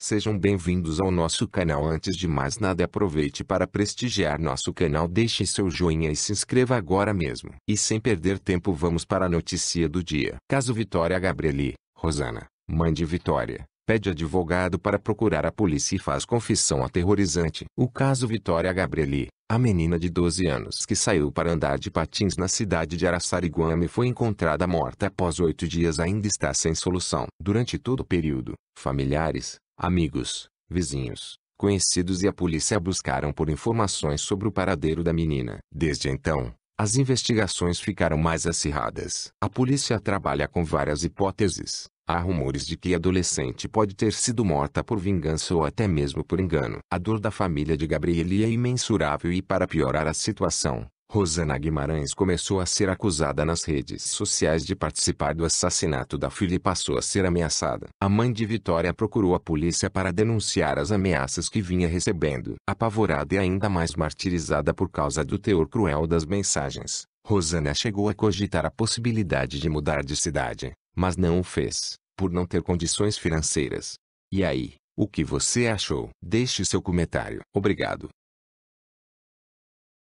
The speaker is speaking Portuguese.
Sejam bem-vindos ao nosso canal. Antes de mais nada, aproveite para prestigiar nosso canal, deixe seu joinha e se inscreva agora mesmo. E sem perder tempo, vamos para a notícia do dia. Caso Vitória Gabrieli, Rosana, mãe de Vitória, pede advogado para procurar a polícia e faz confissão aterrorizante. O caso Vitória Gabrieli, a menina de 12 anos que saiu para andar de patins na cidade de Araçariguama foi encontrada morta após oito dias ainda está sem solução. Durante todo o período, familiares, Amigos, vizinhos, conhecidos e a polícia buscaram por informações sobre o paradeiro da menina. Desde então, as investigações ficaram mais acirradas. A polícia trabalha com várias hipóteses. Há rumores de que a adolescente pode ter sido morta por vingança ou até mesmo por engano. A dor da família de Gabriele é imensurável e para piorar a situação, Rosana Guimarães começou a ser acusada nas redes sociais de participar do assassinato da filha e passou a ser ameaçada. A mãe de Vitória procurou a polícia para denunciar as ameaças que vinha recebendo. Apavorada e ainda mais martirizada por causa do teor cruel das mensagens, Rosana chegou a cogitar a possibilidade de mudar de cidade, mas não o fez, por não ter condições financeiras. E aí, o que você achou? Deixe seu comentário. Obrigado.